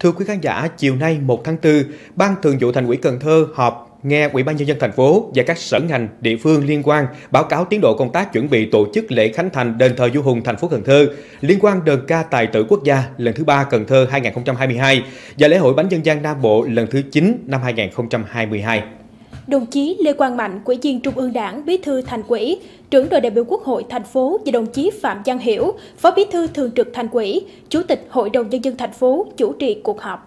Thưa quý khán giả, chiều nay 1 tháng 4, Ban Thường vụ Thành ủy Cần Thơ họp nghe Ủy ban nhân dân thành phố và các sở ngành địa phương liên quan báo cáo tiến độ công tác chuẩn bị tổ chức lễ khánh thành đền thờ vua hùng thành phố Cần Thơ liên quan đờn ca tài tử quốc gia lần thứ ba Cần Thơ 2022 và lễ hội bánh dân gian Nam Bộ lần thứ 9 năm 2022 đồng chí Lê Quang Mạnh, quỹ viên Trung ương Đảng, Bí thư Thành quỹ trưởng đoàn đại biểu Quốc hội thành phố và đồng chí Phạm Giang Hiểu, Phó Bí thư Thường trực Thành quỹ Chủ tịch Hội đồng nhân dân thành phố chủ trì cuộc họp.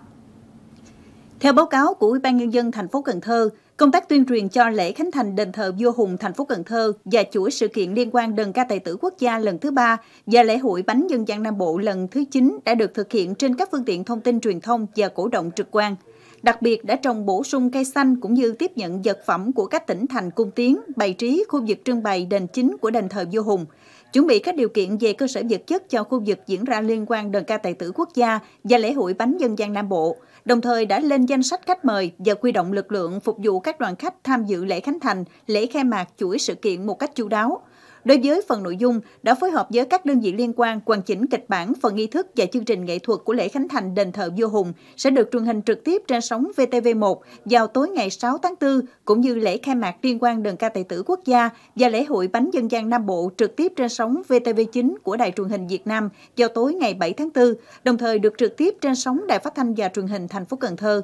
Theo báo cáo của Ủy ban nhân dân thành phố Cần Thơ, công tác tuyên truyền cho lễ khánh thành đền thờ vua hùng thành phố Cần Thơ và chuỗi sự kiện liên quan đờn ca tài tử quốc gia lần thứ ba và lễ hội bánh dân gian Nam Bộ lần thứ 9 đã được thực hiện trên các phương tiện thông tin truyền thông và cổ động trực quan. Đặc biệt đã trồng bổ sung cây xanh cũng như tiếp nhận vật phẩm của các tỉnh thành cung tiến, bày trí khu vực trưng bày đền chính của đền thờ vua Hùng, chuẩn bị các điều kiện về cơ sở vật chất cho khu vực diễn ra liên quan đơn ca tài tử quốc gia và lễ hội bánh dân gian Nam Bộ, đồng thời đã lên danh sách khách mời và quy động lực lượng phục vụ các đoàn khách tham dự lễ khánh thành, lễ khai mạc chuỗi sự kiện một cách chú đáo – Đối với phần nội dung, đã phối hợp với các đơn vị liên quan hoàn chỉnh kịch bản, phần nghi thức và chương trình nghệ thuật của lễ khánh thành đền thờ vua Hùng sẽ được truyền hình trực tiếp trên sóng VTV1 vào tối ngày 6 tháng 4, cũng như lễ khai mạc liên quan đơn ca tài tử quốc gia và lễ hội bánh dân gian Nam Bộ trực tiếp trên sóng VTV9 của Đài truyền hình Việt Nam vào tối ngày 7 tháng 4, đồng thời được trực tiếp trên sóng Đài phát thanh và truyền hình thành phố Cần Thơ.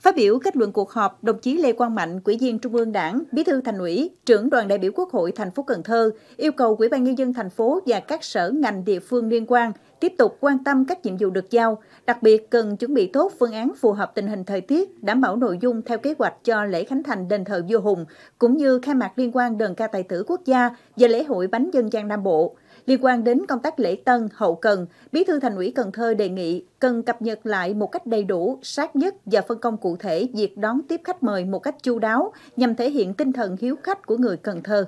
Phát biểu kết luận cuộc họp, đồng chí Lê Quang Mạnh, Ủy viên Trung ương Đảng, Bí thư Thành ủy, trưởng đoàn đại biểu Quốc hội thành phố Cần Thơ yêu cầu Ủy ban nhân dân thành phố và các sở ngành địa phương liên quan tiếp tục quan tâm các nhiệm vụ được giao, đặc biệt cần chuẩn bị tốt phương án phù hợp tình hình thời tiết, đảm bảo nội dung theo kế hoạch cho lễ khánh thành đền thờ vua Hùng cũng như khai mạc liên quan đờn ca tài tử quốc gia và lễ hội bánh dân gian Nam Bộ. Liên quan đến công tác lễ tân, hậu cần, Bí thư Thành ủy Cần Thơ đề nghị cần cập nhật lại một cách đầy đủ, sát nhất và phân công cụ thể việc đón tiếp khách mời một cách chu đáo nhằm thể hiện tinh thần hiếu khách của người Cần Thơ.